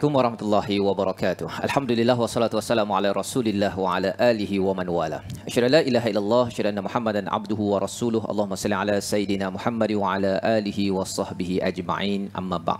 Assalamualaikum warahmatullahi wabarakatuh. Alhamdulillah wassalatu wassalamu ala Rasulillah wa ala alihi wa man wala. Asyhadu la ilaha illallah, asyhadu anna Muhammadan abduhu wa rasuluhu. Allahumma salli ala sayidina Muhammad wa ala alihi wa sahbihi ajma'in. Amma ba'd.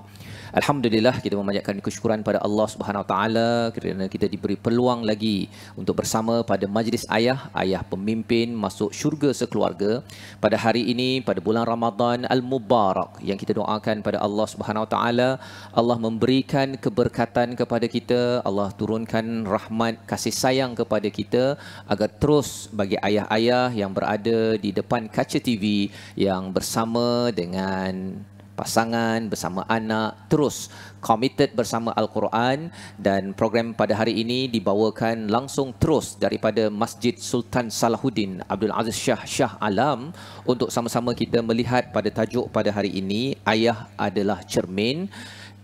Alhamdulillah kita memanjatkan kesyukuran pada Allah Subhanahu Taala kerana kita diberi peluang lagi untuk bersama pada majlis ayah, ayah pemimpin masuk syurga sekeluarga pada hari ini pada bulan Ramadan Al Mubarak yang kita doakan pada Allah Subhanahu Taala Allah memberikan keberkatan kepada kita, Allah turunkan rahmat kasih sayang kepada kita agar terus bagi ayah-ayah yang berada di depan kaca TV yang bersama dengan pasangan, bersama anak, terus committed bersama Al-Quran dan program pada hari ini dibawakan langsung terus daripada Masjid Sultan Salahuddin Abdul Aziz Shah Shah Alam untuk sama-sama kita melihat pada tajuk pada hari ini Ayah adalah cermin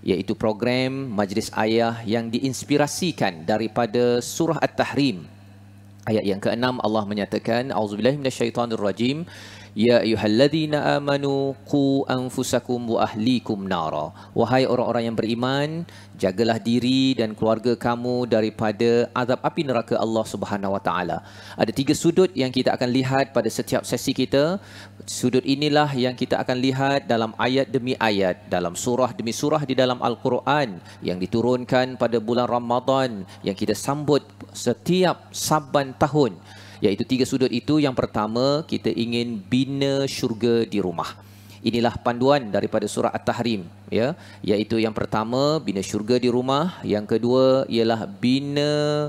iaitu program Majlis Ayah yang diinspirasikan daripada Surah At-Tahrim ayat yang keenam Allah menyatakan auzubillahi minasyaitonirrajim Ya ayuhalladzina amanu ku anfusakum wa ahlikum nara. Wahai orang-orang yang beriman, jagalah diri dan keluarga kamu daripada azab api neraka Allah Subhanahu wa taala. Ada tiga sudut yang kita akan lihat pada setiap sesi kita. Sudut inilah yang kita akan lihat dalam ayat demi ayat, dalam surah demi surah di dalam Al-Quran yang diturunkan pada bulan Ramadan yang kita sambut setiap saban tahun iaitu tiga sudut itu yang pertama kita ingin bina syurga di rumah inilah panduan daripada surah at-tahrim ya iaitu yang pertama bina syurga di rumah yang kedua ialah bina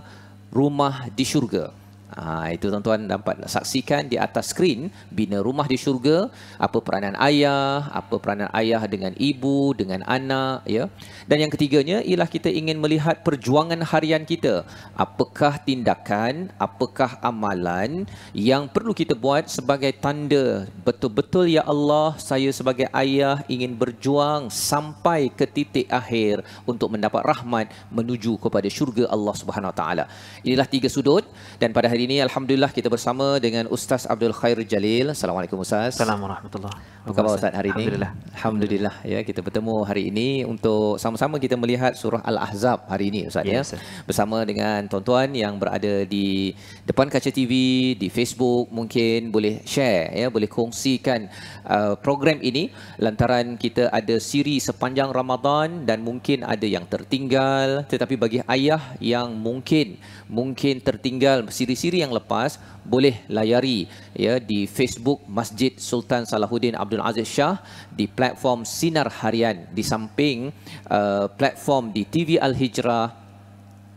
rumah di syurga Ha, itu tuan-tuan dapat saksikan di atas skrin bina rumah di syurga, apa peranan ayah, apa peranan ayah dengan ibu, dengan anak. ya. Dan yang ketiganya ialah kita ingin melihat perjuangan harian kita. Apakah tindakan, apakah amalan yang perlu kita buat sebagai tanda betul-betul ya Allah saya sebagai ayah ingin berjuang sampai ke titik akhir untuk mendapat rahmat menuju kepada syurga Allah Subhanahu Wa Taala. Inilah tiga sudut dan pada hari ini alhamdulillah kita bersama dengan Ustaz Abdul Khair Jalil. Assalamualaikum Ustaz. Assalamualaikum warahmatullahi wabarakatuh. Apa khabar Ustaz hari ini? Alhamdulillah. Alhamdulillah ya kita bertemu hari ini untuk sama-sama kita melihat surah Al-Ahzab hari ini Ustaz ya. ya. Bersama dengan tuan-tuan yang berada di depan kaca TV, di Facebook mungkin boleh share ya, boleh kongsikan uh, program ini lantaran kita ada siri sepanjang Ramadan dan mungkin ada yang tertinggal tetapi bagi ayah yang mungkin mungkin tertinggal siri-siri diri yang lepas boleh layari ya di Facebook Masjid Sultan Salahuddin Abdul Aziz Shah di platform Sinar Harian di samping uh, platform di TV Al Hijrah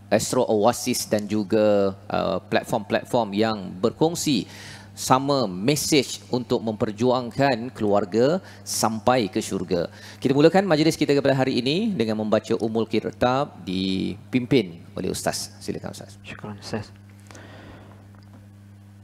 Astro Oasis dan juga uh, platform-platform yang berkongsi sama message untuk memperjuangkan keluarga sampai ke syurga. Kita mulakan majlis kita kepada hari ini dengan membaca Umul Kitab dipimpin oleh Ustaz. Silakan Ustaz. Syukran Ustaz.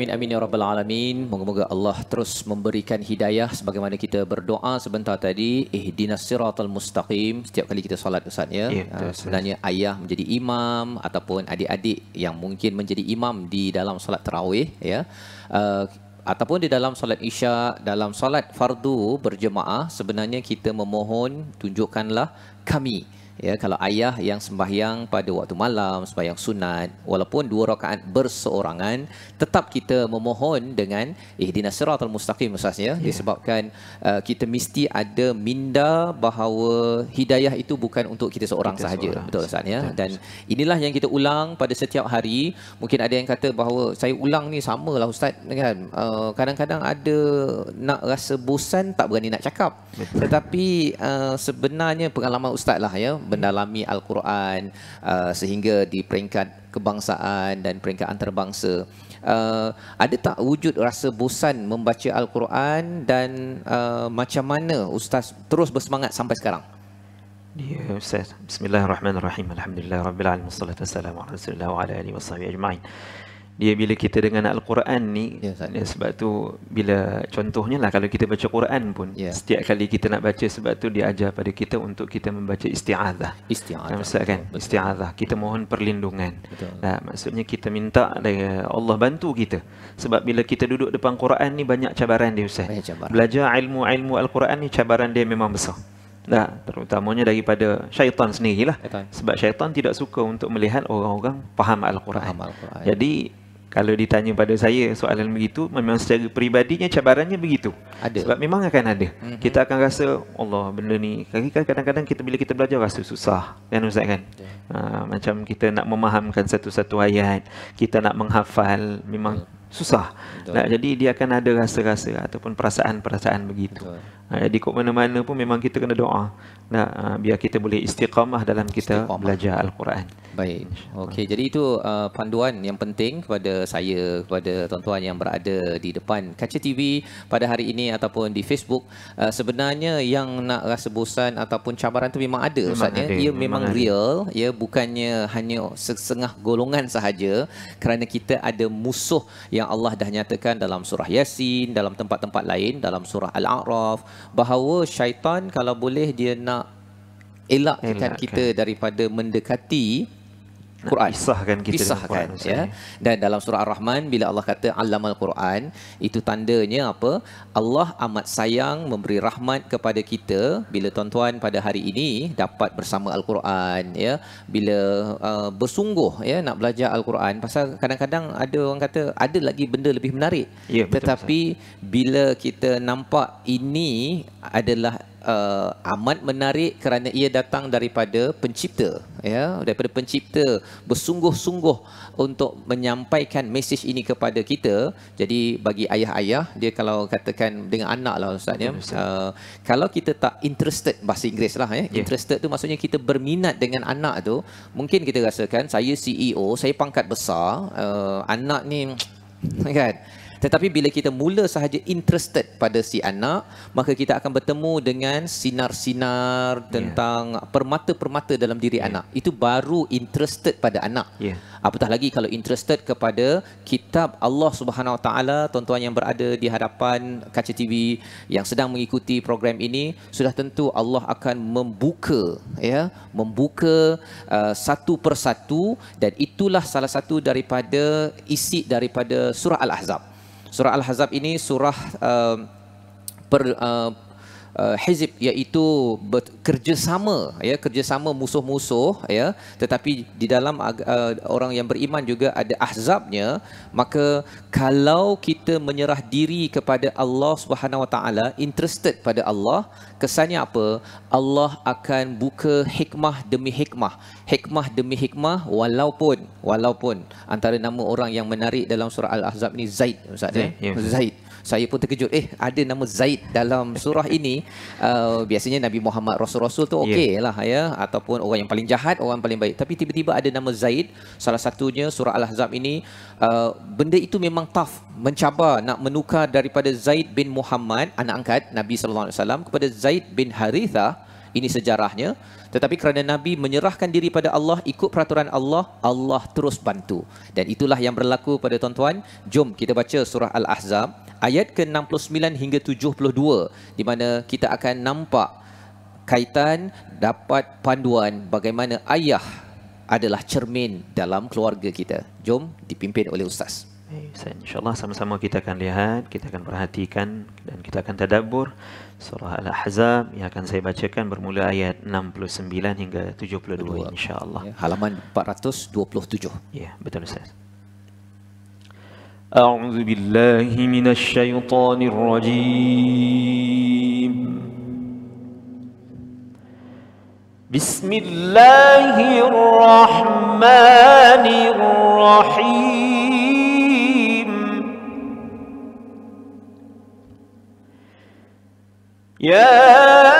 amin amin ya rabbal alamin. Moga-moga Allah terus memberikan hidayah sebagaimana kita berdoa sebentar tadi, ihdinas siratal mustaqim. Setiap kali kita solat Ustaz ya. ya ah, sebenarnya ayah menjadi imam ataupun adik-adik yang mungkin menjadi imam di dalam solat tarawih ya. Uh, ataupun di dalam solat isya, dalam solat fardu berjemaah sebenarnya kita memohon tunjukkanlah kami ya kalau ayah yang sembahyang pada waktu malam sembahyang sunat walaupun dua rakaat berseorangan tetap kita memohon dengan ihdinas siratal mustaqim ustaz ya. ya disebabkan uh, kita mesti ada minda bahawa hidayah itu bukan untuk kita seorang kita sahaja seorang. betul ustaz ya dan inilah yang kita ulang pada setiap hari mungkin ada yang kata bahawa saya ulang ni sama lah ustaz kan uh, kadang-kadang ada nak rasa bosan tak berani nak cakap betul. tetapi uh, sebenarnya pengalaman ustaz lah ya mendalami Al-Quran uh, sehingga di peringkat kebangsaan dan peringkat antarabangsa. Uh, ada tak wujud rasa bosan membaca Al-Quran dan uh, macam mana Ustaz terus bersemangat sampai sekarang? Ya Ustaz, Bismillahirrahmanirrahim. Alhamdulillah, Rabbil Alamin, Salatu Wassalamu ala dia bila kita dengan Al-Quran ni ya, sebab tu bila contohnya lah kalau kita baca Quran pun ya. setiap kali kita nak baca sebab tu dia ajar pada kita untuk kita membaca isti'adah isti'adah maksudnya kan isti'adah kita mohon perlindungan Nah, maksudnya kita minta Allah bantu kita sebab bila kita duduk depan Quran ni banyak cabaran dia Ustaz belajar ilmu-ilmu Al-Quran ni cabaran dia memang besar Nah, terutamanya daripada syaitan sendirilah. Syaitan. Sebab syaitan tidak suka untuk melihat orang-orang faham Al-Quran. Al-Quran. Jadi kalau ditanya pada saya soalan begitu memang secara peribadinya cabarannya begitu ada. sebab memang akan ada mm -hmm. kita akan rasa Allah benda ni kadang-kadang kita bila kita belajar rasa susah kan Ustaz kan yeah. Ha, uh, macam kita nak memahamkan satu-satu ayat kita nak menghafal memang yeah. susah nah, jadi dia akan ada rasa-rasa ataupun perasaan-perasaan begitu uh, jadi kok mana-mana pun memang kita kena doa nak uh, ah, biar kita boleh istiqamah dalam kita istiqamah. belajar al-Quran. Baik. Okey, jadi itu uh, panduan yang penting kepada saya kepada tuan-tuan yang berada di depan kaca TV pada hari ini ataupun di Facebook. Uh, sebenarnya yang nak rasa bosan ataupun cabaran tu memang ada ustaznya. Ia memang ada. real, ya bukannya hanya sesengah golongan sahaja kerana kita ada musuh yang Allah dah nyatakan dalam surah Yasin, dalam tempat-tempat lain dalam surah Al-A'raf bahawa syaitan kalau boleh dia nak elakkan Elak, kita daripada mendekati Quran. Nak pisahkan kita pisahkan, Quran. Ya. Dan dalam surah Ar-Rahman, bila Allah kata alamal Quran, itu tandanya apa? Allah amat sayang memberi rahmat kepada kita bila tuan-tuan pada hari ini dapat bersama Al-Quran. Ya. Bila uh, bersungguh ya, nak belajar Al-Quran, pasal kadang-kadang ada orang kata ada lagi benda lebih menarik. Ya, betul, Tetapi betul. bila kita nampak ini adalah uh, amat menarik kerana ia datang daripada pencipta ya daripada pencipta bersungguh-sungguh untuk menyampaikan mesej ini kepada kita jadi bagi ayah-ayah dia kalau katakan dengan anak lah ustaz ya uh, kalau kita tak interested bahasa Inggeris lah ya. ya interested tu maksudnya kita berminat dengan anak tu mungkin kita rasakan saya CEO saya pangkat besar uh, anak ni kan tetapi bila kita mula sahaja interested pada si anak, maka kita akan bertemu dengan sinar-sinar ya. tentang permata-permata dalam diri yeah. anak. Itu baru interested pada anak. Yeah. Apatah lagi kalau interested kepada kitab Allah Subhanahu Wa Taala, tuan-tuan yang berada di hadapan kaca TV yang sedang mengikuti program ini, sudah tentu Allah akan membuka ya, membuka uh, satu persatu dan itulah salah satu daripada isi daripada surah Al-Ahzab. Surah Al-Hazab ini surah uh, per, uh, uh, hizib iaitu bekerjasama ya kerjasama musuh-musuh ya tetapi di dalam uh, orang yang beriman juga ada ahzabnya maka kalau kita menyerah diri kepada Allah Subhanahu Wa Taala interested pada Allah kesannya apa Allah akan buka hikmah demi hikmah hikmah demi hikmah walaupun walaupun antara nama orang yang menarik dalam surah al-ahzab ni Zaid ustaz eh? Zaid, ya? Zaid saya pun terkejut eh ada nama Zaid dalam surah ini uh, biasanya Nabi Muhammad rasul-rasul tu okey yeah. lah ya ataupun orang yang paling jahat orang paling baik tapi tiba-tiba ada nama Zaid salah satunya surah Al-Ahzab ini uh, benda itu memang tough mencabar nak menukar daripada Zaid bin Muhammad anak angkat Nabi sallallahu alaihi wasallam kepada Zaid bin Haritha ini sejarahnya. Tetapi kerana Nabi menyerahkan diri pada Allah, ikut peraturan Allah, Allah terus bantu. Dan itulah yang berlaku pada tuan-tuan. Jom kita baca surah Al-Ahzab ayat ke-69 hingga 72 di mana kita akan nampak kaitan dapat panduan bagaimana ayah adalah cermin dalam keluarga kita. Jom dipimpin oleh ustaz. Insya-Allah sama-sama kita akan lihat, kita akan perhatikan dan kita akan tadabur. Surah Al-Ahzab yang akan saya bacakan bermula ayat 69 hingga 72 insya-Allah. Ya. Halaman 427. Ya, betul Ustaz. A'udzu billahi minasyaitonir rajim. Bismillahirrahmanirrahim. Yeah.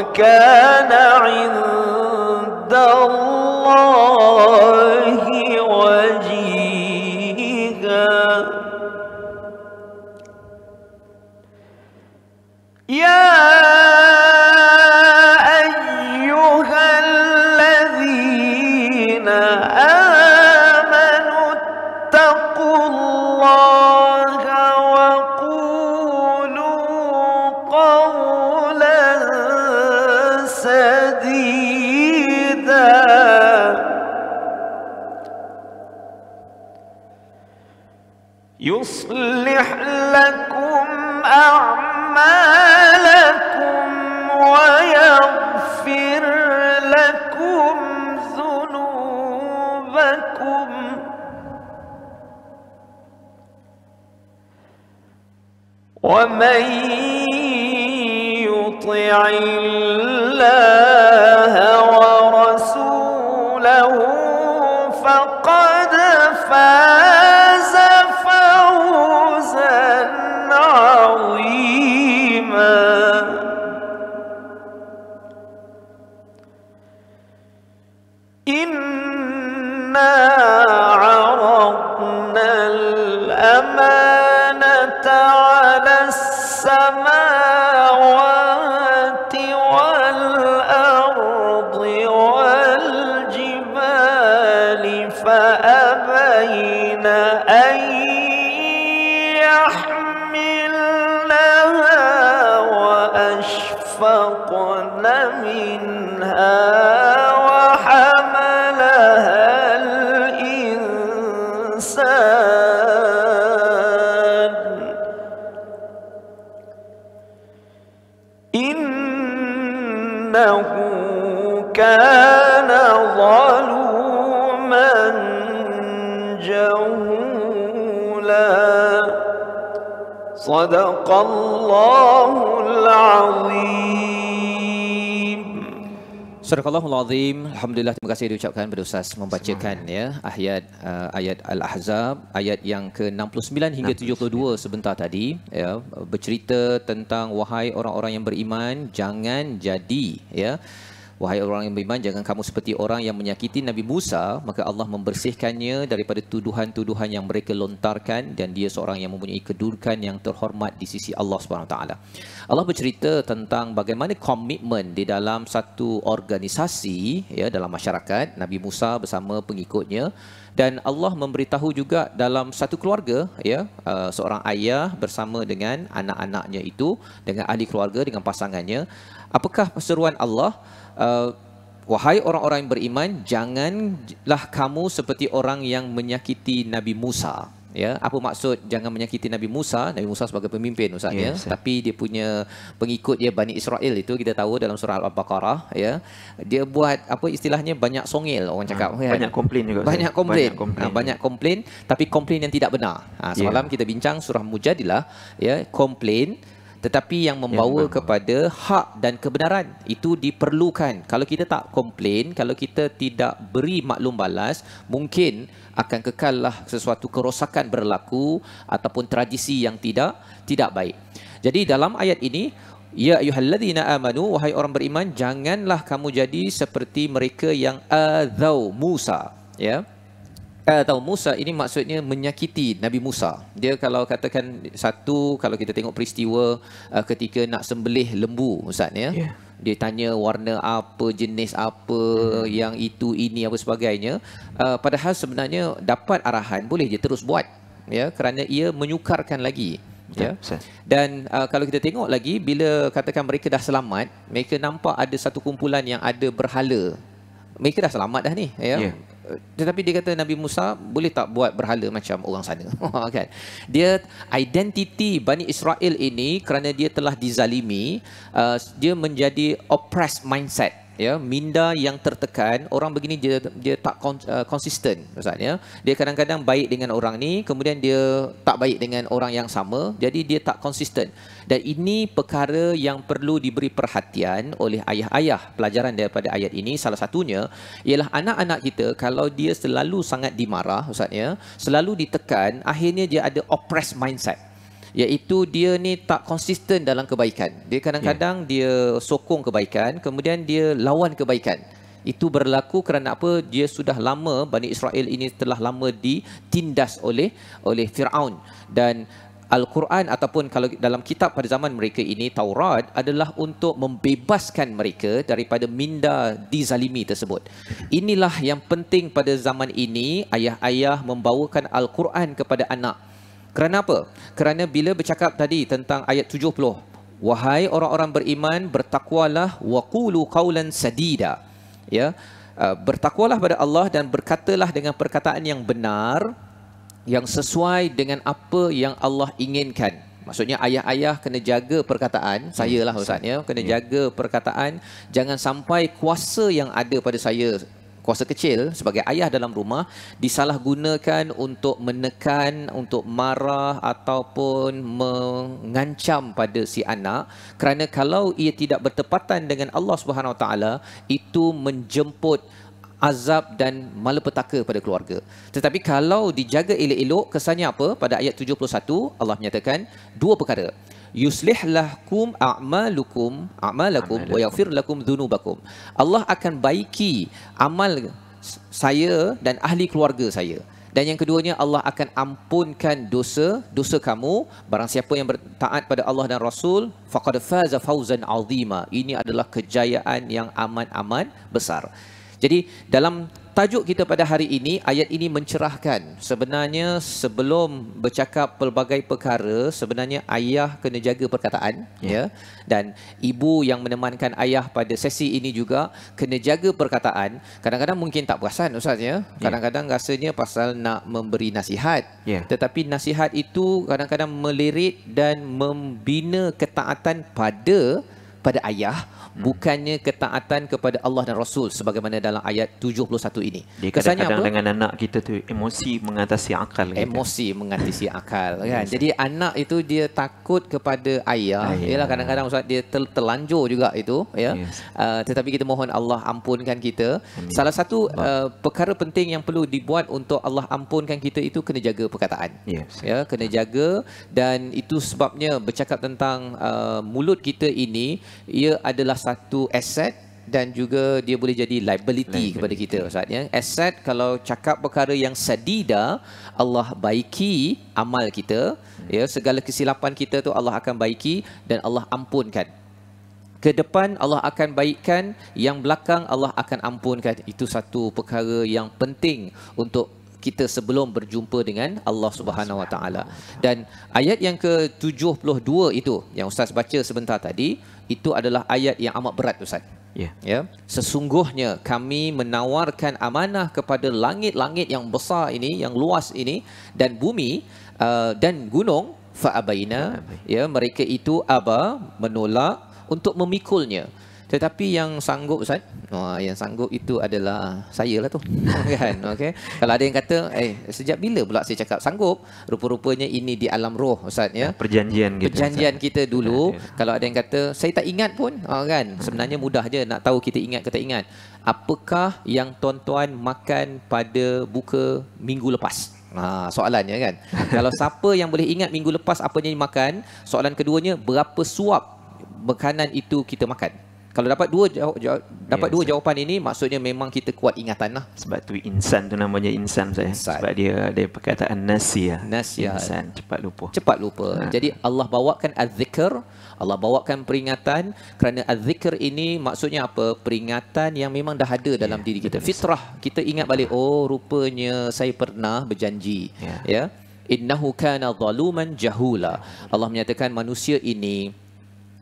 وكان عند الله صدق الله العظيم صدق الله العظيم الحمد لله terima kasih diucapkan pada ustaz membacakan ya ayat uh, ayat al-ahzab ayat yang ke-69 hingga 72 sebentar tadi ya bercerita tentang wahai orang-orang yang beriman jangan jadi ya Wahai orang yang beriman, jangan kamu seperti orang yang menyakiti Nabi Musa. Maka Allah membersihkannya daripada tuduhan-tuduhan yang mereka lontarkan. Dan dia seorang yang mempunyai kedudukan yang terhormat di sisi Allah SWT. Allah bercerita tentang bagaimana komitmen di dalam satu organisasi ya, dalam masyarakat. Nabi Musa bersama pengikutnya dan Allah memberitahu juga dalam satu keluarga ya uh, seorang ayah bersama dengan anak-anaknya itu dengan ahli keluarga dengan pasangannya apakah seruan Allah uh, wahai orang-orang yang beriman janganlah kamu seperti orang yang menyakiti Nabi Musa ya apa maksud jangan menyakiti Nabi Musa Nabi Musa sebagai pemimpin ustaz ya yes, tapi dia punya pengikut dia Bani Israel itu kita tahu dalam surah al-baqarah ya dia buat apa istilahnya banyak songil orang ah, cakap ha, ya. banyak komplain juga banyak komplain banyak komplain, ha, banyak komplain tapi komplain yang tidak benar ha, semalam yeah. kita bincang surah mujadilah ya komplain tetapi yang membawa ya, kepada hak dan kebenaran itu diperlukan. Kalau kita tak komplain, kalau kita tidak beri maklum balas, mungkin akan kekallah sesuatu kerosakan berlaku ataupun tradisi yang tidak tidak baik. Jadi dalam ayat ini Ya ayuhalladzina amanu wahai orang beriman janganlah kamu jadi seperti mereka yang azau Musa ya atau Musa ini maksudnya menyakiti Nabi Musa. Dia kalau katakan satu kalau kita tengok peristiwa eh, ketika nak sembelih lembu ustaz ya. Yeah dia tanya warna apa jenis apa hmm. yang itu ini apa sebagainya uh, padahal sebenarnya dapat arahan boleh je terus buat ya kerana ia menyukarkan lagi ya dan uh, kalau kita tengok lagi bila katakan mereka dah selamat mereka nampak ada satu kumpulan yang ada berhala mereka dah selamat dah ni ya yeah tetapi dia kata Nabi Musa boleh tak buat berhala macam orang sana kan dia identiti Bani Israel ini kerana dia telah dizalimi uh, dia menjadi oppressed mindset ya minda yang tertekan orang begini dia dia tak uh, konsisten ustaz ya dia kadang-kadang baik dengan orang ni kemudian dia tak baik dengan orang yang sama jadi dia tak konsisten dan ini perkara yang perlu diberi perhatian oleh ayah-ayah pelajaran daripada ayat ini salah satunya ialah anak-anak kita kalau dia selalu sangat dimarah ustaz ya selalu ditekan akhirnya dia ada oppressed mindset iaitu dia ni tak konsisten dalam kebaikan. Dia kadang-kadang yeah. dia sokong kebaikan, kemudian dia lawan kebaikan. Itu berlaku kerana apa? Dia sudah lama Bani Israel ini telah lama ditindas oleh oleh Firaun dan Al-Quran ataupun kalau dalam kitab pada zaman mereka ini Taurat adalah untuk membebaskan mereka daripada minda dizalimi tersebut. Inilah yang penting pada zaman ini ayah-ayah membawakan Al-Quran kepada anak. Kerana apa? Kerana bila bercakap tadi tentang ayat 70, wahai orang-orang beriman, bertakwalah waqulu qawlan sadida. Ya. Uh, bertakwalah pada Allah dan berkatalah dengan perkataan yang benar yang sesuai dengan apa yang Allah inginkan. Maksudnya ayah-ayah kena jaga perkataan, hmm. sayalah ustaz ya, kena hmm. jaga perkataan jangan sampai kuasa yang ada pada saya kuasa kecil sebagai ayah dalam rumah disalahgunakan untuk menekan untuk marah ataupun mengancam pada si anak kerana kalau ia tidak bertepatan dengan Allah Subhanahu taala itu menjemput azab dan malapetaka pada keluarga. Tetapi kalau dijaga elok-elok kesannya apa? Pada ayat 71 Allah menyatakan dua perkara yuslih lahkum a'malukum a'malakum wa yaghfir lakum dhunubakum. Allah akan baiki amal saya dan ahli keluarga saya. Dan yang keduanya Allah akan ampunkan dosa dosa kamu barang siapa yang bertaat pada Allah dan Rasul faqad faza fawzan azima. Ini adalah kejayaan yang amat-amat besar. Jadi dalam tajuk kita pada hari ini ayat ini mencerahkan sebenarnya sebelum bercakap pelbagai perkara sebenarnya ayah kena jaga perkataan ya, ya. dan ibu yang menemankan ayah pada sesi ini juga kena jaga perkataan kadang-kadang mungkin tak perasan ustaz ya. ya kadang-kadang rasanya pasal nak memberi nasihat ya. tetapi nasihat itu kadang-kadang melirik dan membina ketaatan pada pada ayah Hmm. bukannya ketaatan kepada Allah dan Rasul sebagaimana dalam ayat 71 ini. Kesannya kadang Dengan anak kita tu emosi mengatasi akal. Emosi kita. mengatasi akal kan. Jadi anak itu dia takut kepada ayah. Iyalah kadang-kadang ustaz dia tel- telanjur juga itu ya. Yes. Uh, tetapi kita mohon Allah ampunkan kita. Amin. Salah satu uh, perkara penting yang perlu dibuat untuk Allah ampunkan kita itu kena jaga perkataan. Yes. Ya, kena jaga dan itu sebabnya bercakap tentang uh, mulut kita ini ia adalah satu aset dan juga dia boleh jadi liability, liability. kepada kita ustaz aset ya. kalau cakap perkara yang sadida Allah baiki amal kita hmm. ya segala kesilapan kita tu Allah akan baiki dan Allah ampunkan ke depan Allah akan baikkan yang belakang Allah akan ampunkan itu satu perkara yang penting untuk kita sebelum berjumpa dengan Allah Subhanahu Wa Taala dan ayat yang ke-72 itu yang ustaz baca sebentar tadi itu adalah ayat yang amat berat Ustaz. Yeah. Ya. Sesungguhnya kami menawarkan amanah kepada langit-langit yang besar ini, yang luas ini dan bumi uh, dan gunung fa'abaina ya mereka itu aba menolak untuk memikulnya. Tetapi yang sanggup saya, wah, yang sanggup itu adalah saya lah tu. kan? okay? Kalau ada yang kata, eh sejak bila pula saya cakap sanggup, rupa-rupanya ini di alam roh Ustaz. Ya? ya perjanjian, gitu, Perjanjian Ustaz. kita dulu. Ya, ya. Kalau ada yang kata, saya tak ingat pun. Oh, kan? Sebenarnya mudah je nak tahu kita ingat ke tak ingat. Apakah yang tuan-tuan makan pada buka minggu lepas? Ha, soalannya kan Kalau siapa yang boleh ingat minggu lepas apa yang dimakan Soalan keduanya Berapa suap makanan itu kita makan kalau dapat dua jawab, jawab dapat dua sahab. jawapan ini maksudnya memang kita kuat ingatan lah sebab tu insan tu namanya insan saya eh. insan. sebab dia ada perkataan nasiah nasiah insan cepat lupa cepat lupa ha. jadi Allah bawakan azzikr Allah bawakan peringatan kerana azzikr ini maksudnya apa peringatan yang memang dah ada dalam yeah, diri kita fitrah kita ingat balik oh rupanya saya pernah berjanji ya yeah. yeah. innahu kana zaluman jahula Allah menyatakan manusia ini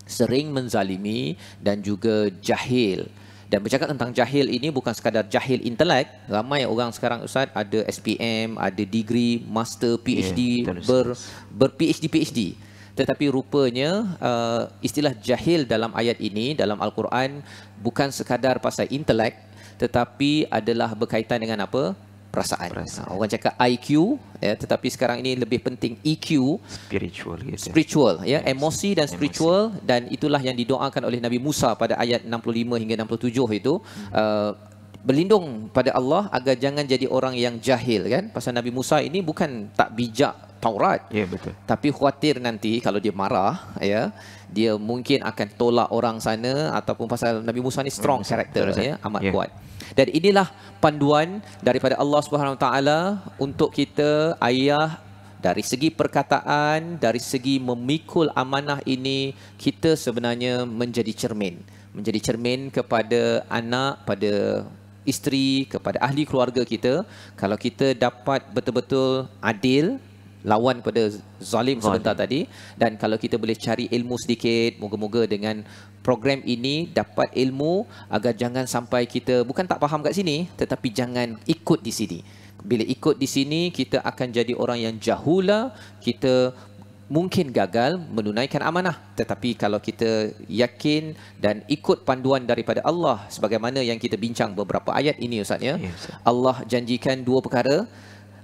sering menzalimi dan juga jahil. Dan bercakap tentang jahil ini bukan sekadar jahil intelek. Ramai orang sekarang Ustaz ada SPM, ada degree, master, ya, PhD, yeah, ber, ber-PhD-PhD. Tetapi rupanya uh, istilah jahil dalam ayat ini, dalam Al-Quran bukan sekadar pasal intelek tetapi adalah berkaitan dengan apa? perasaan. perasaan. Ha, orang cakap IQ ya tetapi sekarang ini lebih penting EQ spiritual gitu. Ya. Spiritual ya yes. emosi dan spiritual emosi. dan itulah yang didoakan oleh Nabi Musa pada ayat 65 hingga 67 itu hmm. uh, berlindung pada Allah agar jangan jadi orang yang jahil kan pasal Nabi Musa ini bukan tak bijak Taurat ya betul tapi khawatir nanti kalau dia marah ya dia mungkin akan tolak orang sana ataupun pasal Nabi Musa ni strong karakter hmm, ya amat ya. kuat dan inilah panduan daripada Allah Subhanahu taala untuk kita ayah dari segi perkataan dari segi memikul amanah ini kita sebenarnya menjadi cermin menjadi cermin kepada anak pada isteri kepada ahli keluarga kita kalau kita dapat betul-betul adil lawan pada zalim sebentar tadi dan kalau kita boleh cari ilmu sedikit moga-moga dengan program ini dapat ilmu agar jangan sampai kita bukan tak faham kat sini tetapi jangan ikut di sini bila ikut di sini kita akan jadi orang yang jahula kita mungkin gagal menunaikan amanah tetapi kalau kita yakin dan ikut panduan daripada Allah sebagaimana yang kita bincang beberapa ayat ini ustaz ya Allah janjikan dua perkara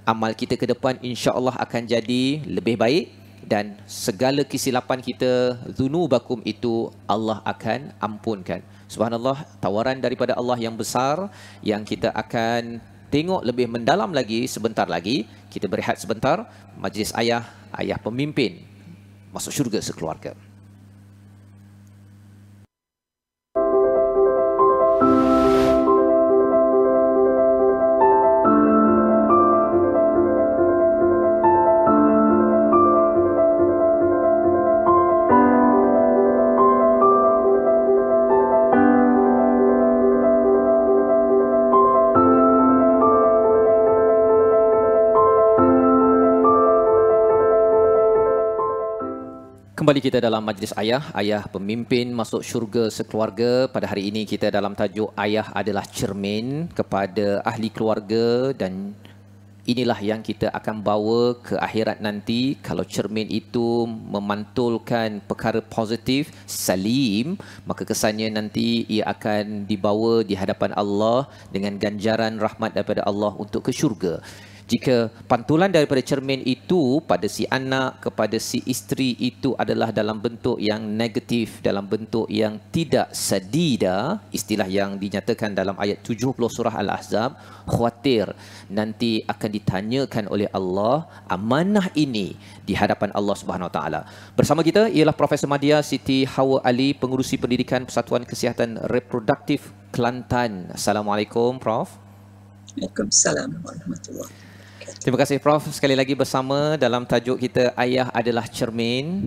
amal kita ke depan insya-Allah akan jadi lebih baik dan segala kesilapan kita bakum itu Allah akan ampunkan. Subhanallah, tawaran daripada Allah yang besar yang kita akan tengok lebih mendalam lagi sebentar lagi. Kita berehat sebentar. Majlis ayah, ayah pemimpin masuk syurga sekeluarga. kembali kita dalam majlis ayah, ayah pemimpin masuk syurga sekeluarga. Pada hari ini kita dalam tajuk ayah adalah cermin kepada ahli keluarga dan inilah yang kita akan bawa ke akhirat nanti. Kalau cermin itu memantulkan perkara positif, salim, maka kesannya nanti ia akan dibawa di hadapan Allah dengan ganjaran rahmat daripada Allah untuk ke syurga jika pantulan daripada cermin itu pada si anak kepada si isteri itu adalah dalam bentuk yang negatif dalam bentuk yang tidak sadida istilah yang dinyatakan dalam ayat 70 surah al-ahzab khawatir nanti akan ditanyakan oleh Allah amanah ini di hadapan Allah Subhanahu taala bersama kita ialah profesor madia siti hawa ali pengurusi pendidikan persatuan kesihatan reproduktif kelantan assalamualaikum prof Assalamualaikum. warahmatullahi wabarakatuh. Terima kasih Prof sekali lagi bersama dalam tajuk kita Ayah adalah cermin.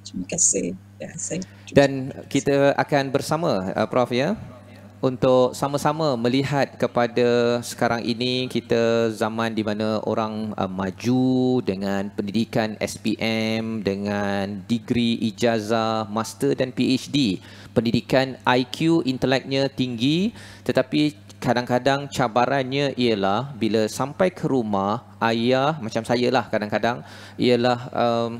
Terima kasih. Ya, saya. Dan kita akan bersama uh, Prof ya untuk sama-sama melihat kepada sekarang ini kita zaman di mana orang uh, maju dengan pendidikan SPM dengan degree ijazah master dan PhD pendidikan IQ inteleknya tinggi tetapi kadang-kadang cabarannya ialah bila sampai ke rumah ayah macam saya lah kadang-kadang ialah um,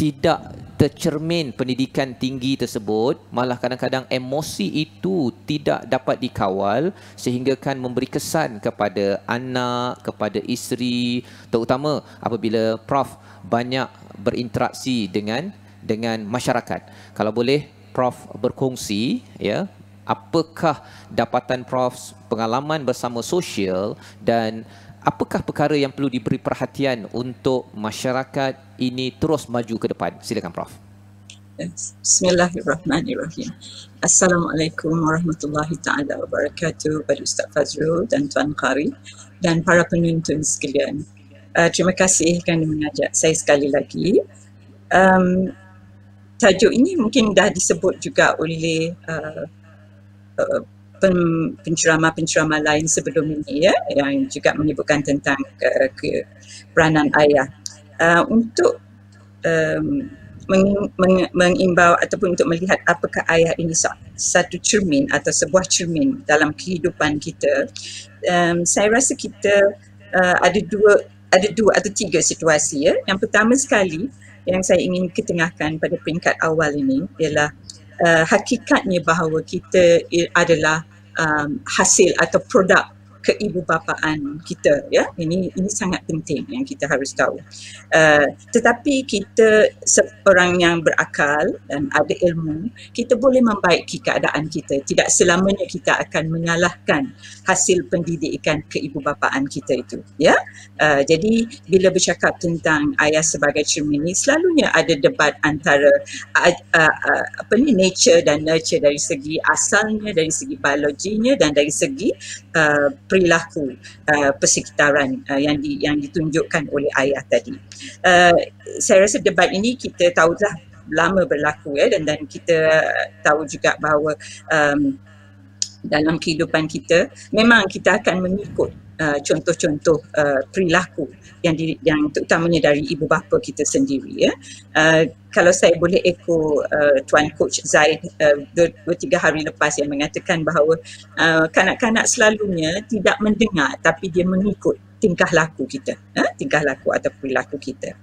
tidak tercermin pendidikan tinggi tersebut malah kadang-kadang emosi itu tidak dapat dikawal sehingga kan memberi kesan kepada anak kepada isteri terutama apabila prof banyak berinteraksi dengan dengan masyarakat kalau boleh prof berkongsi ya apakah dapatan Prof pengalaman bersama sosial dan apakah perkara yang perlu diberi perhatian untuk masyarakat ini terus maju ke depan? Silakan Prof. Bismillahirrahmanirrahim. Assalamualaikum warahmatullahi taala wabarakatuh kepada Ustaz Fazrul dan Tuan Qari dan para penonton sekalian. Uh, terima kasih kerana mengajak saya sekali lagi. Um, tajuk ini mungkin dah disebut juga oleh uh, Uh, pencerama-pencerama lain sebelum ini ya yang juga menyebutkan tentang ke, uh, ke, peranan ayah uh, untuk um, meng, meng, mengimbau ataupun untuk melihat apakah ayah ini satu cermin atau sebuah cermin dalam kehidupan kita um, saya rasa kita uh, ada dua ada dua atau tiga situasi ya yang pertama sekali yang saya ingin ketengahkan pada peringkat awal ini ialah Eh, hakikatnya bahawa kita adalah um, hasil atau produk keibubapaan kita ya ini ini sangat penting yang kita harus tahu uh, tetapi kita seorang yang berakal dan ada ilmu kita boleh membaiki keadaan kita tidak selamanya kita akan menyalahkan hasil pendidikan keibubapaan kita itu ya uh, jadi bila bercakap tentang ayah sebagai cermin ini, selalunya ada debat antara uh, uh, uh, apa ni nature dan nurture dari segi asalnya dari segi biologinya dan dari segi uh, perilaku uh, persekitaran uh, yang di, yang ditunjukkan oleh ayah tadi. Uh, saya rasa debat ini kita tahu telah lama berlaku ya dan dan kita tahu juga bahawa um, dalam kehidupan kita memang kita akan mengikut Uh, contoh-contoh uh, perilaku yang di, yang terutamanya dari ibu bapa kita sendiri ya. Uh, kalau saya boleh echo uh, tuan coach Zaid uh, dua, dua tiga hari lepas yang mengatakan bahawa uh, kanak-kanak selalunya tidak mendengar tapi dia mengikut tingkah laku kita, eh? tingkah laku atau perilaku kita.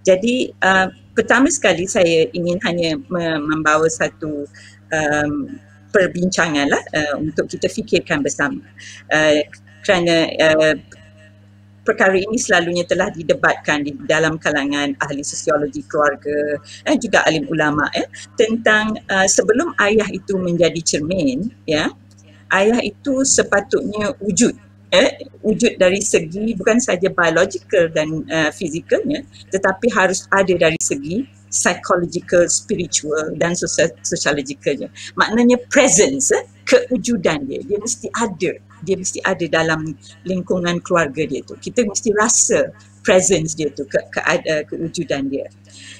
Jadi uh, pertama sekali saya ingin hanya membawa satu um, perbincangan lah uh, untuk kita fikirkan bersama. Uh, kerana uh, perkara ini selalunya telah didebatkan di dalam kalangan ahli sosiologi keluarga dan eh, juga alim ulama eh, tentang uh, sebelum ayah itu menjadi cermin ya yeah, ayah itu sepatutnya wujud eh wujud dari segi bukan saja biological dan uh, eh, fizikalnya tetapi harus ada dari segi psychological, spiritual dan sosial, sosiologicalnya. Maknanya presence, eh, kewujudan dia, dia mesti ada dia mesti ada dalam lingkungan keluarga dia tu. Kita mesti rasa presence dia tu, ke, ke, ke, eh, kewujudan dia.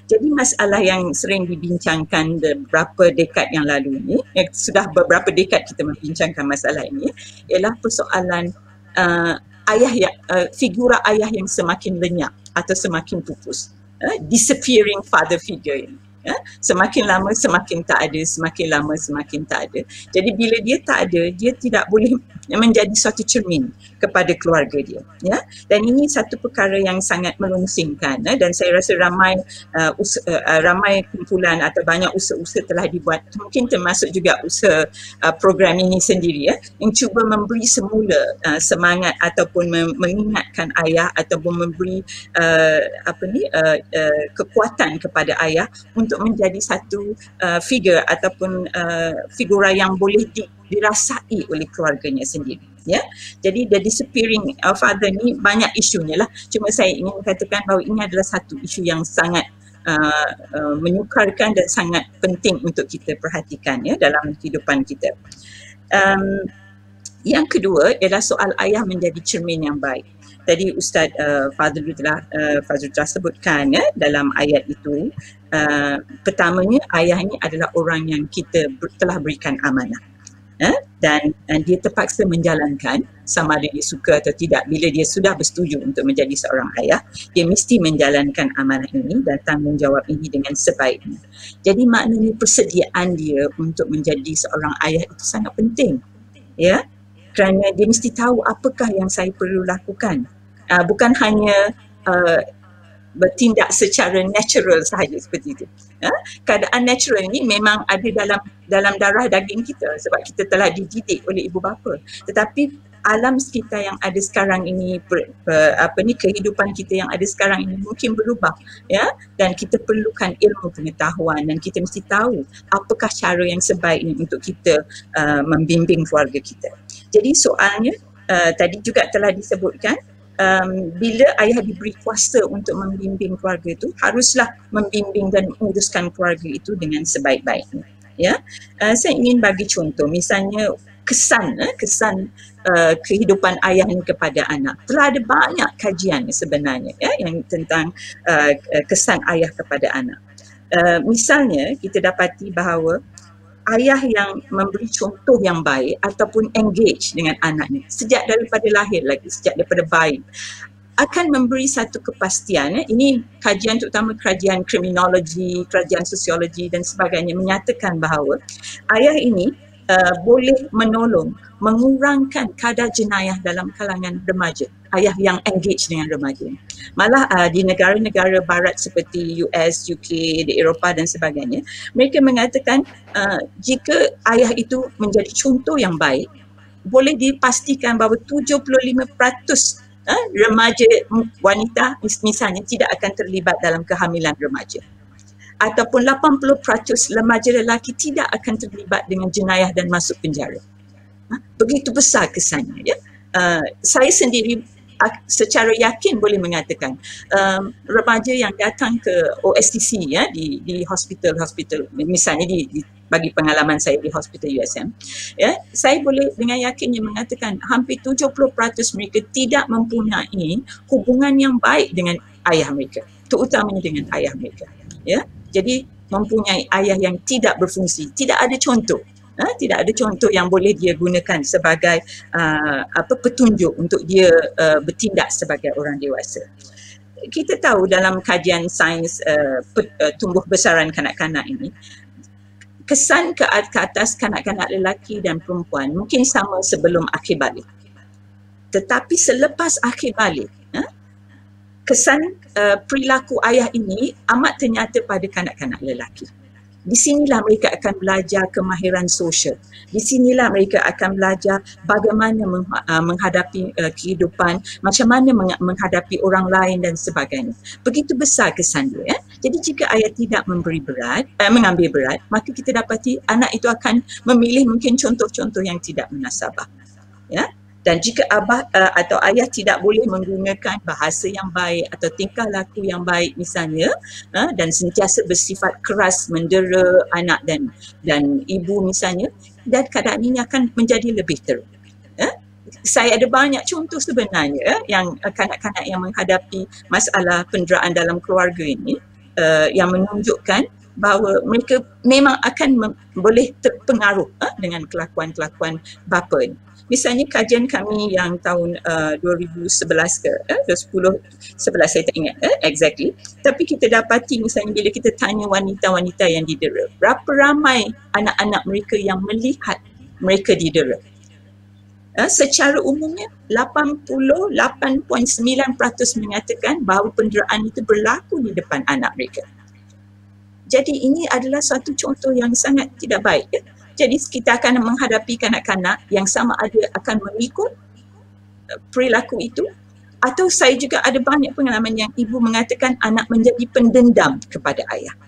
Jadi masalah yang sering dibincangkan beberapa dekad yang lalu ni, yang eh, sudah beberapa dekad kita membincangkan masalah ini, ialah persoalan uh, ayah yang, uh, figura ayah yang semakin lenyap atau semakin pupus. Uh, disappearing father figure ini ya? semakin lama semakin tak ada semakin lama semakin tak ada jadi bila dia tak ada dia tidak boleh menjadi suatu cermin kepada keluarga dia ya dan ini satu perkara yang sangat melungsingkan eh? dan saya rasa ramai uh, usaha, uh, uh, ramai kumpulan atau banyak usaha-usaha telah dibuat mungkin termasuk juga usaha uh, program ini sendiri ya yang cuba memberi semula uh, semangat ataupun mengingatkan ayah ataupun memberi uh, apa ni uh, uh, kekuatan kepada ayah untuk menjadi satu uh, figure ataupun uh, figura yang boleh di, dirasai oleh keluarganya sendiri ya jadi the disappearing uh, father ni banyak isu isunya lah cuma saya ingin mengatakan bahawa ini adalah satu isu yang sangat Uh, uh, menyukarkan dan sangat penting untuk kita perhatikan ya dalam kehidupan kita. Um, yang kedua ialah soal ayah menjadi cermin yang baik. Tadi Ustaz uh, Fazlul telah uh, Fazlul telah sebutkan ya dalam ayat itu. Uh, pertamanya ayah ini adalah orang yang kita ber- telah berikan amanah eh, dan, dan dia terpaksa menjalankan sama ada dia suka atau tidak bila dia sudah bersetuju untuk menjadi seorang ayah dia mesti menjalankan amanah ini dan tanggungjawab ini dengan sebaiknya jadi maknanya persediaan dia untuk menjadi seorang ayah itu sangat penting ya kerana dia mesti tahu apakah yang saya perlu lakukan uh, bukan hanya uh, bertindak secara natural sahaja seperti itu ya, keadaan natural ni memang ada dalam dalam darah daging kita sebab kita telah dididik oleh ibu bapa tetapi alam sekitar yang ada sekarang ini ber, ber, apa ni kehidupan kita yang ada sekarang ini mungkin berubah ya dan kita perlukan ilmu pengetahuan dan kita mesti tahu apakah cara yang sebaiknya untuk kita uh, membimbing keluarga kita jadi soalnya uh, tadi juga telah disebutkan um, bila ayah diberi kuasa untuk membimbing keluarga itu haruslah membimbing dan menguruskan keluarga itu dengan sebaik-baiknya ya uh, saya ingin bagi contoh misalnya kesan eh, kesan uh, kehidupan ayah ini kepada anak telah ada banyak kajian sebenarnya ya yang tentang uh, kesan ayah kepada anak uh, misalnya kita dapati bahawa ayah yang memberi contoh yang baik ataupun engage dengan anaknya sejak daripada lahir lagi sejak daripada bayi akan memberi satu kepastian eh. ini kajian terutama kajian kriminologi kajian sosiologi dan sebagainya menyatakan bahawa ayah ini uh, boleh menolong mengurangkan kadar jenayah dalam kalangan remaja ayah yang engage dengan remaja. Malah uh, di negara-negara barat seperti US, UK, di Eropah dan sebagainya, mereka mengatakan uh, jika ayah itu menjadi contoh yang baik, boleh dipastikan bahawa 75% uh, remaja wanita misalnya tidak akan terlibat dalam kehamilan remaja ataupun 80% lemaja lelaki tidak akan terlibat dengan jenayah dan masuk penjara. Ha? Begitu besar kesannya. Ya? Uh, saya sendiri uh, secara yakin boleh mengatakan um, remaja yang datang ke OSTC ya di hospital hospital misalnya di, di bagi pengalaman saya di hospital USM ya saya boleh dengan yakinnya mengatakan hampir 70% mereka tidak mempunyai hubungan yang baik dengan ayah mereka terutamanya dengan ayah mereka ya jadi mempunyai ayah yang tidak berfungsi tidak ada contoh ha? tidak ada contoh yang boleh dia gunakan sebagai uh, apa petunjuk untuk dia uh, bertindak sebagai orang dewasa kita tahu dalam kajian sains uh, pe- uh, tumbuh besaran kanak-kanak ini kesan ke atas kanak-kanak lelaki dan perempuan mungkin sama sebelum akhir balik tetapi selepas akhir balik ha? kesan uh, perilaku ayah ini amat ternyata pada kanak-kanak lelaki. Di sinilah mereka akan belajar kemahiran sosial. Di sinilah mereka akan belajar bagaimana eh, menghadapi eh, kehidupan, macam mana menghadapi orang lain dan sebagainya. Begitu besar kesan dia. Ya? Jadi jika ayah tidak memberi berat, uh, mengambil berat, maka kita dapati anak itu akan memilih mungkin contoh-contoh yang tidak menasabah. Ya? dan jika abah uh, atau ayah tidak boleh menggunakan bahasa yang baik atau tingkah laku yang baik misalnya uh, dan sentiasa bersifat keras mendera anak dan dan ibu misalnya dan keadaan ini akan menjadi lebih teruk eh, saya ada banyak contoh sebenarnya yang kanak-kanak yang menghadapi masalah penderaan dalam keluarga ini uh, yang menunjukkan bahawa mereka memang akan boleh terpengaruh uh, dengan kelakuan-kelakuan bapa ini misalnya kajian kami oh. yang tahun uh, 2011 ke eh, 2010 11 saya tak ingat eh, exactly tapi kita dapati misalnya bila kita tanya wanita-wanita yang didera berapa ramai anak-anak mereka yang melihat mereka didera eh, secara umumnya 88.9% mengatakan bahawa penderaan itu berlaku di depan anak mereka jadi ini adalah satu contoh yang sangat tidak baik eh. Jadi kita akan menghadapi kanak-kanak yang sama ada akan mengikut eh, perilaku itu atau saya juga ada banyak pengalaman yang ibu mengatakan anak menjadi pendendam kepada ayah.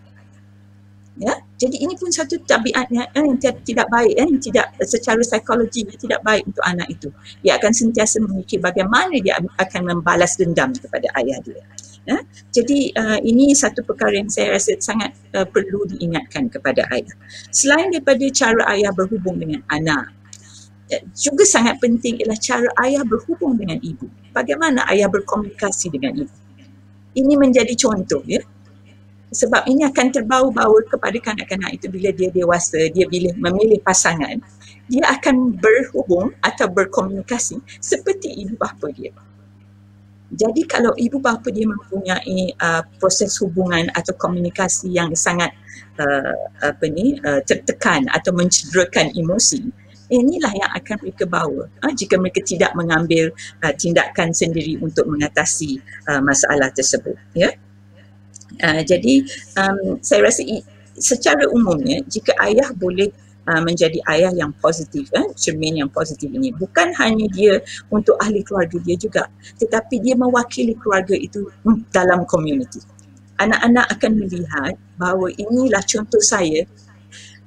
Ya, jadi ini pun satu tabiat yang, eh, yang tidak baik eh, yang tidak secara psikologi tidak baik untuk anak itu. Dia akan sentiasa memikir bagaimana dia akan membalas dendam kepada ayah dia. Ya? Jadi uh, ini satu perkara yang saya rasa sangat uh, perlu diingatkan kepada ayah. Selain daripada cara ayah berhubung dengan anak, ya, juga sangat penting ialah cara ayah berhubung dengan ibu. Bagaimana ayah berkomunikasi dengan ibu. Ini menjadi contoh ya. Sebab ini akan terbawa-bawa kepada kanak-kanak itu bila dia dewasa, dia bila memilih pasangan. Dia akan berhubung atau berkomunikasi seperti ibu bapa dia. Jadi kalau ibu bapa dia mempunyai uh, proses hubungan atau komunikasi yang sangat uh, apa ni uh, tertekan atau mencederakan emosi, inilah yang akan mereka bawa. Uh, jika mereka tidak mengambil uh, tindakan sendiri untuk mengatasi uh, masalah tersebut, ya. Uh, jadi um, saya rasa secara umumnya jika ayah boleh Uh, menjadi ayah yang positif, eh, cermin yang positif ini. Bukan hanya dia untuk ahli keluarga dia juga, tetapi dia mewakili keluarga itu dalam komuniti. Anak-anak akan melihat bahawa inilah contoh saya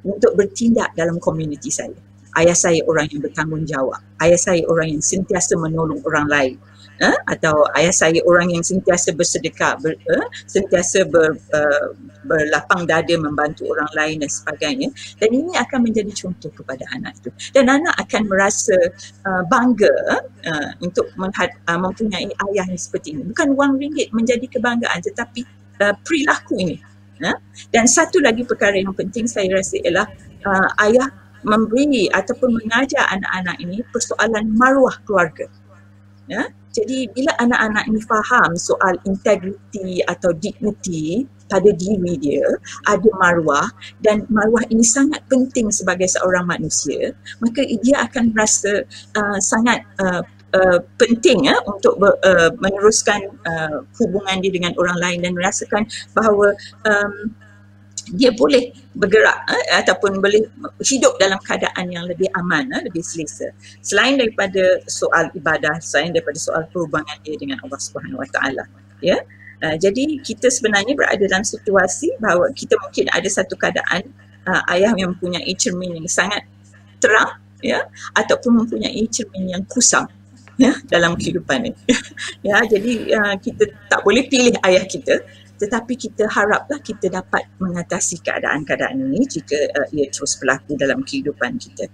untuk bertindak dalam komuniti saya ayah saya orang yang bertanggungjawab ayah saya orang yang sentiasa menolong orang lain eh? atau ayah saya orang yang sentiasa bersedekah ber, eh? sentiasa ber, uh, berlapang dada membantu orang lain dan sebagainya dan ini akan menjadi contoh kepada anak itu dan anak akan merasa uh, bangga uh, untuk uh, mempunyai ayah yang seperti ini bukan wang ringgit menjadi kebanggaan tetapi uh, perilaku ini Ha? Dan satu lagi perkara yang penting saya rasa ialah uh, ayah memberi ataupun mengajar anak-anak ini persoalan maruah keluarga. Ya? Jadi bila anak-anak ini faham soal integriti atau dignity pada diri dia, ada maruah dan maruah ini sangat penting sebagai seorang manusia, maka dia akan merasa uh, sangat uh, Uh, penting uh, untuk ber, uh, meneruskan uh, hubungan dia dengan orang lain dan merasakan bahawa um, dia boleh bergerak eh, ataupun boleh hidup dalam keadaan yang lebih aman, eh, lebih selesa. Selain daripada soal ibadah, selain daripada soal perhubungan dia dengan Allah Subhanahu Wa Taala, ya. Uh, jadi kita sebenarnya berada dalam situasi bahawa kita mungkin ada satu keadaan uh, ayah yang mempunyai cermin yang sangat terang ya ataupun mempunyai cermin yang kusam ya dalam kehidupan ini. ya jadi uh, kita tak boleh pilih ayah kita tetapi kita haraplah kita dapat mengatasi keadaan-keadaan ini jika uh, ia terus berlaku dalam kehidupan kita.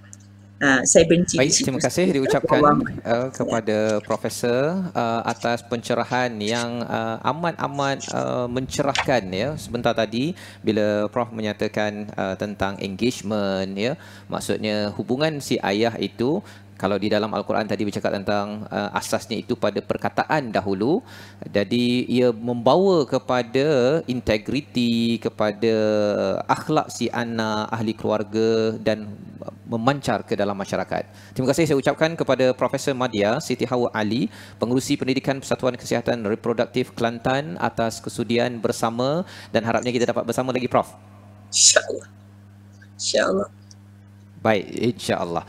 Uh, saya benci. Baik, terima kasih diucapkan uh, kepada ya. profesor uh, atas pencerahan yang uh, amat-amat uh, mencerahkan ya sebentar tadi bila prof menyatakan uh, tentang engagement ya maksudnya hubungan si ayah itu kalau di dalam Al-Quran tadi bercakap tentang uh, asasnya itu pada perkataan dahulu jadi ia membawa kepada integriti kepada akhlak si anak ahli keluarga dan memancar ke dalam masyarakat. Terima kasih saya ucapkan kepada Profesor Madia Siti Hawa Ali, Pengerusi Pendidikan Persatuan Kesihatan Reproduktif Kelantan atas kesudian bersama dan harapnya kita dapat bersama lagi Prof. InsyaAllah. InsyaAllah. Baik, insyaAllah.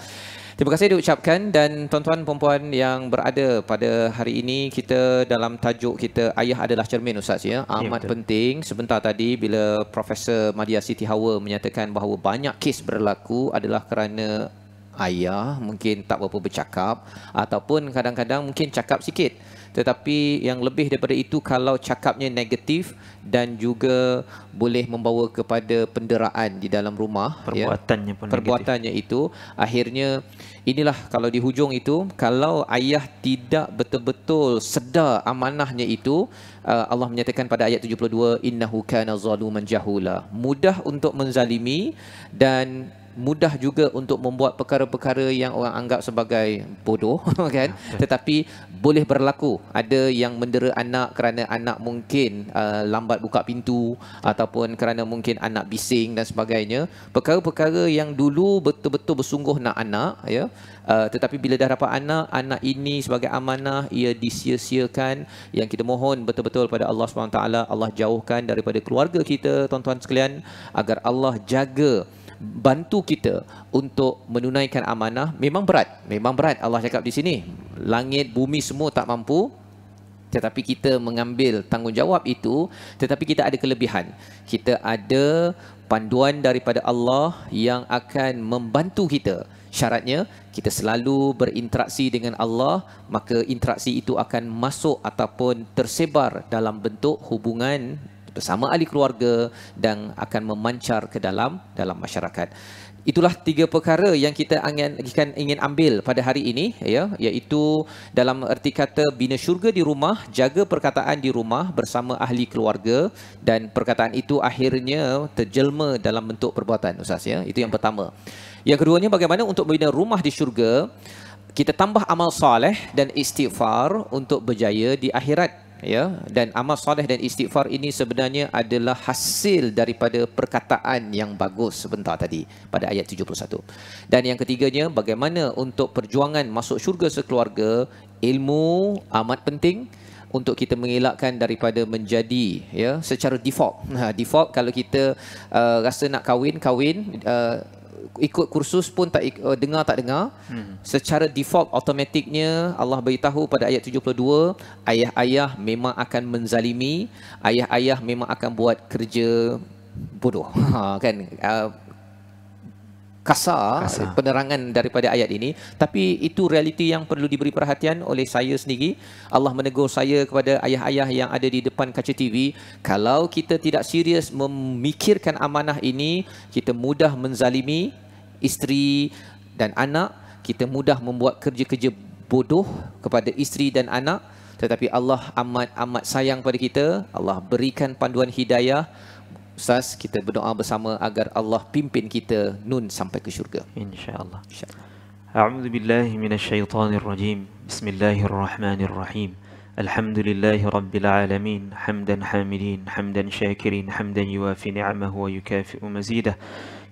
Terima kasih diucapkan dan tuan-tuan perempuan yang berada pada hari ini kita dalam tajuk kita ayah adalah cermin ustaz ya, ya amat ya, penting sebentar tadi bila profesor Madia Siti Hawa menyatakan bahawa banyak kes berlaku adalah kerana ayah mungkin tak berapa bercakap ataupun kadang-kadang mungkin cakap sikit tetapi yang lebih daripada itu kalau cakapnya negatif dan juga boleh membawa kepada penderaan di dalam rumah ya, perbuatannya ya. pun perbuatannya itu akhirnya inilah kalau di hujung itu kalau ayah tidak betul-betul sedar amanahnya itu uh, Allah menyatakan pada ayat 72 innahu kana zaluman jahula mudah untuk menzalimi dan mudah juga untuk membuat perkara-perkara yang orang anggap sebagai bodoh kan ya, tetapi boleh berlaku ada yang mendera anak kerana anak mungkin uh, lambat buka pintu ataupun kerana mungkin anak bising dan sebagainya perkara-perkara yang dulu betul-betul bersungguh nak anak ya Uh, tetapi bila dah dapat anak, anak ini sebagai amanah ia disia-siakan. Yang kita mohon betul-betul pada Allah SWT, Allah jauhkan daripada keluarga kita, tuan-tuan sekalian, agar Allah jaga bantu kita untuk menunaikan amanah memang berat memang berat Allah cakap di sini langit bumi semua tak mampu tetapi kita mengambil tanggungjawab itu tetapi kita ada kelebihan kita ada panduan daripada Allah yang akan membantu kita syaratnya kita selalu berinteraksi dengan Allah maka interaksi itu akan masuk ataupun tersebar dalam bentuk hubungan bersama ahli keluarga dan akan memancar ke dalam dalam masyarakat. Itulah tiga perkara yang kita ingin ingin ambil pada hari ini ya iaitu dalam erti kata bina syurga di rumah, jaga perkataan di rumah bersama ahli keluarga dan perkataan itu akhirnya terjelma dalam bentuk perbuatan ustaz ya. Itu yang pertama. Yang keduanya bagaimana untuk bina rumah di syurga kita tambah amal soleh dan istighfar untuk berjaya di akhirat ya dan amal soleh dan istighfar ini sebenarnya adalah hasil daripada perkataan yang bagus sebentar tadi pada ayat 71 dan yang ketiganya bagaimana untuk perjuangan masuk syurga sekeluarga ilmu amat penting untuk kita mengelakkan daripada menjadi ya secara default. Ha default kalau kita uh, rasa nak kahwin kahwin uh, ikut kursus pun tak uh, dengar tak dengar hmm. secara default automatiknya Allah beritahu pada ayat 72 ayah-ayah memang akan menzalimi ayah-ayah memang akan buat kerja bodoh ha, kan ah, kasar, kasar eh, penerangan daripada ayat ini tapi itu realiti yang perlu diberi perhatian oleh saya sendiri Allah menegur saya kepada ayah-ayah yang ada di depan kaca TV kalau kita tidak serius memikirkan amanah ini kita mudah menzalimi isteri dan anak kita mudah membuat kerja-kerja bodoh kepada isteri dan anak tetapi Allah amat amat sayang pada kita Allah berikan panduan hidayah Ustaz kita berdoa bersama agar Allah pimpin kita nun sampai ke syurga insyaallah insyaallah أعوذ بالله من الشيطان الرجيم بسم الله الرحمن الرحيم الحمد لله رب العالمين حمدا حامدين حمدا شاكرين حمدا يوافي نعمه ويكافئ مزيده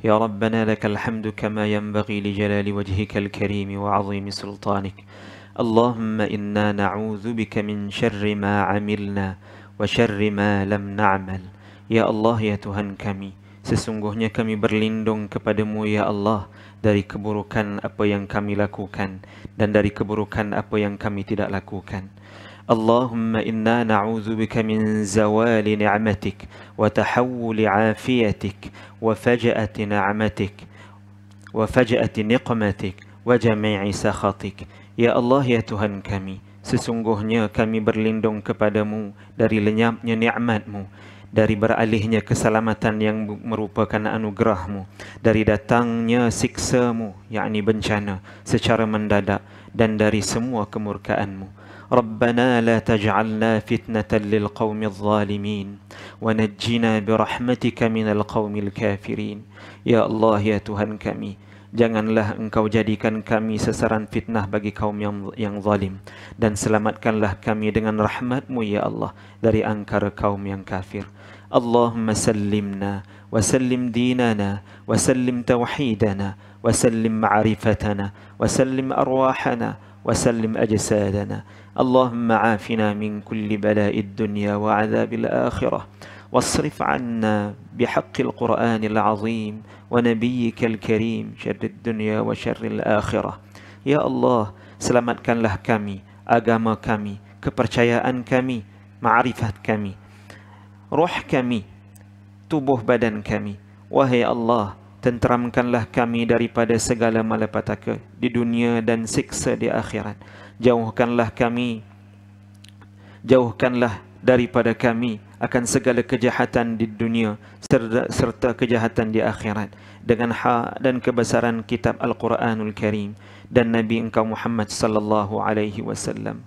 يا ربنا لك الحمد كما ينبغي لجلال وجهك الكريم وعظيم سلطانك اللهم إنا نعوذ بك من شر ما عملنا وشر ما لم نعمل Ya Allah, Ya Tuhan kami, sesungguhnya kami berlindung kepadamu, Ya Allah, dari keburukan apa yang kami lakukan dan dari keburukan apa yang kami tidak lakukan. Allahumma inna na'udzu bika min zawali ni'matik wa tahawuli 'afiyatik wa faja'ati ni'matik wa faja'ati niqmatik wa jami'i sakhatik. Ya Allah ya Tuhan kami, sesungguhnya kami berlindung kepadamu dari lenyapnya nikmatmu dari beralihnya keselamatan yang merupakan anugerahmu, dari datangnya siksa-Mu, yakni bencana, secara mendadak, dan dari semua kemurkaan-Mu. Rabbana la taj'alna fitnatan lil qawmi zalimin, wa najjina birahmatika minal qawmi kafirin. Ya Allah, Ya Tuhan kami, Janganlah engkau jadikan kami sasaran fitnah bagi kaum yang, yang zalim Dan selamatkanlah kami dengan rahmatmu ya Allah Dari angkara kaum yang kafir اللهم سلمنا وسلم ديننا وسلم توحيدنا وسلم معرفتنا وسلم أرواحنا وسلم أجسادنا اللهم عافنا من كل بلاء الدنيا وعذاب الآخرة واصرف عنا بحق القرآن العظيم ونبيك الكريم شر الدنيا وشر الآخرة يا الله selamatkanlah kami agama kami kepercayaan kami ma'rifat kami ruh kami, tubuh badan kami. Wahai Allah, tenteramkanlah kami daripada segala malapetaka di dunia dan siksa di akhirat. Jauhkanlah kami, jauhkanlah daripada kami akan segala kejahatan di dunia serta kejahatan di akhirat dengan hak dan kebesaran kitab Al-Quranul Karim dan Nabi engkau Muhammad sallallahu alaihi wasallam.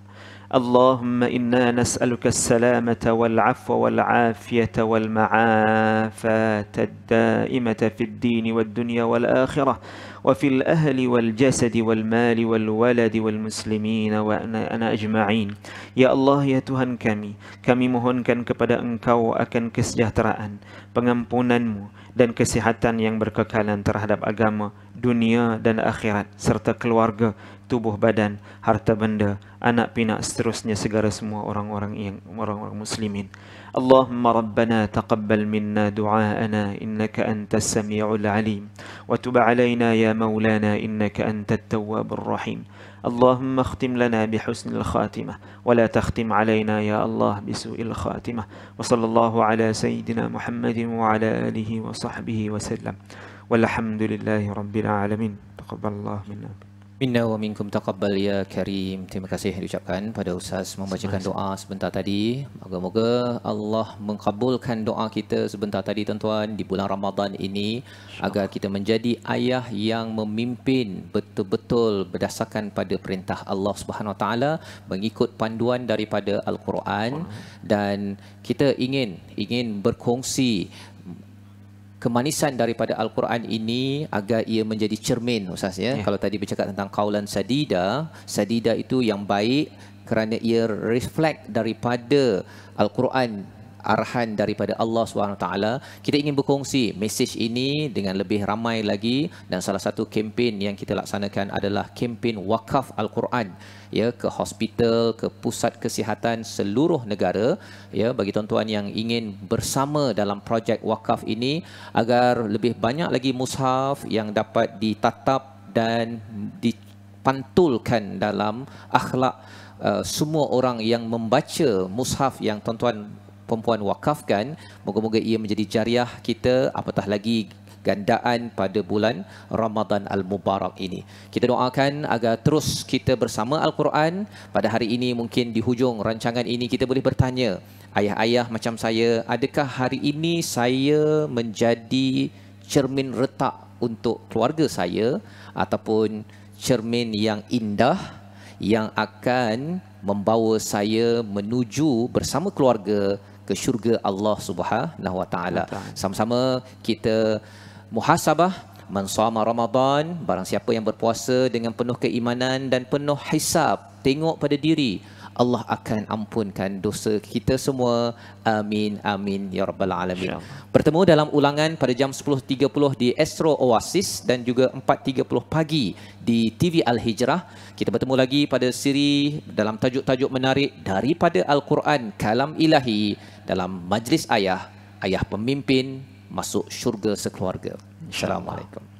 اللهم إنا نسألك السلامة والعفو والعافية والمعافاة الدائمة في الدين والدنيا والآخرة وفي الأهل والجسد والمال والولد والmuslimin wa ana ajma'in. Ya Allah ya كمي kami, kami mohonkan kepada Engkau akan kesejahteraan, pengampunanmu, dan kesihatan yang berkekalan terhadap agama, dunia dan akhirat serta keluarga, tubuh badan, harta benda, anak pinak seterusnya segala semua orang-orang yang orang-orang muslimin. اللهم ربنا تقبل منا دعاءنا انك انت السميع العليم وتب علينا يا مولانا انك انت التواب الرحيم اللهم اختم لنا بحسن الخاتمة ولا تختم علينا يا الله بسوء الخاتمة وصلى الله على سيدنا محمد وعلى آله وصحبه وسلم والحمد لله رب العالمين تقبل الله منا Inna wa minkum taqabbal ya karim. Terima kasih diucapkan pada Ustaz membacakan doa sebentar tadi. Moga-moga Allah mengkabulkan doa kita sebentar tadi tuan-tuan di bulan Ramadan ini agar kita menjadi ayah yang memimpin betul-betul berdasarkan pada perintah Allah Subhanahu Wa Taala mengikut panduan daripada Al-Quran dan kita ingin ingin berkongsi kemanisan daripada Al-Quran ini agar ia menjadi cermin Ustaz ya. Yeah. Kalau tadi bercakap tentang kaulan sadida, sadida itu yang baik kerana ia reflect daripada Al-Quran arahan daripada Allah SWT kita ingin berkongsi mesej ini dengan lebih ramai lagi dan salah satu kempen yang kita laksanakan adalah kempen wakaf Al-Quran ya ke hospital ke pusat kesihatan seluruh negara ya bagi tuan-tuan yang ingin bersama dalam projek wakaf ini agar lebih banyak lagi mushaf yang dapat ditatap dan dipantulkan dalam akhlak Uh, semua orang yang membaca mushaf yang tuan-tuan perempuan wakafkan moga-moga ia menjadi jariah kita apatah lagi gandaan pada bulan Ramadan Al-Mubarak ini. Kita doakan agar terus kita bersama Al-Quran pada hari ini mungkin di hujung rancangan ini kita boleh bertanya ayah-ayah macam saya, adakah hari ini saya menjadi cermin retak untuk keluarga saya ataupun cermin yang indah yang akan membawa saya menuju bersama keluarga ke syurga Allah Subhanahu wa taala. Sama-sama kita muhasabah man sama Ramadan, barang siapa yang berpuasa dengan penuh keimanan dan penuh hisab, tengok pada diri Allah akan ampunkan dosa kita semua. Amin amin ya rabbal alamin. Syah. Bertemu dalam ulangan pada jam 10.30 di Astro Oasis dan juga 4.30 pagi di TV Al Hijrah. Kita bertemu lagi pada siri dalam tajuk-tajuk menarik daripada Al-Quran Kalam Ilahi dalam majlis ayah, ayah pemimpin masuk syurga sekeluarga. Assalamualaikum.